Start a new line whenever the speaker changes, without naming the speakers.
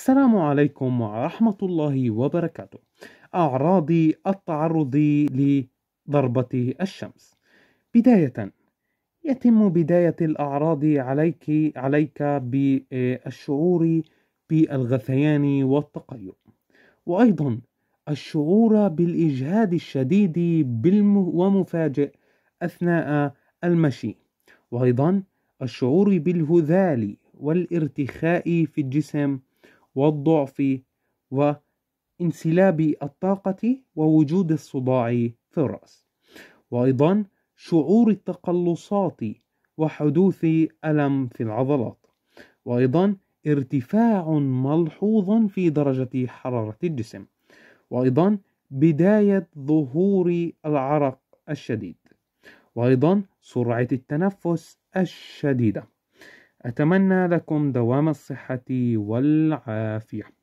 السلام عليكم ورحمة الله وبركاته أعراض التعرض لضربة الشمس بداية يتم بداية الأعراض عليك عليك بالشعور بالغثيان والتقيؤ وأيضا الشعور بالإجهاد الشديد ومفاجئ أثناء المشي وأيضا الشعور بالهذال والارتخاء في الجسم والضعف وانسلاب الطاقة ووجود الصداع في الرأس وأيضا شعور التقلصات وحدوث ألم في العضلات وأيضا ارتفاع ملحوظ في درجة حرارة الجسم وأيضا بداية ظهور العرق الشديد وأيضا سرعة التنفس الشديدة أتمنى لكم دوام الصحة والعافية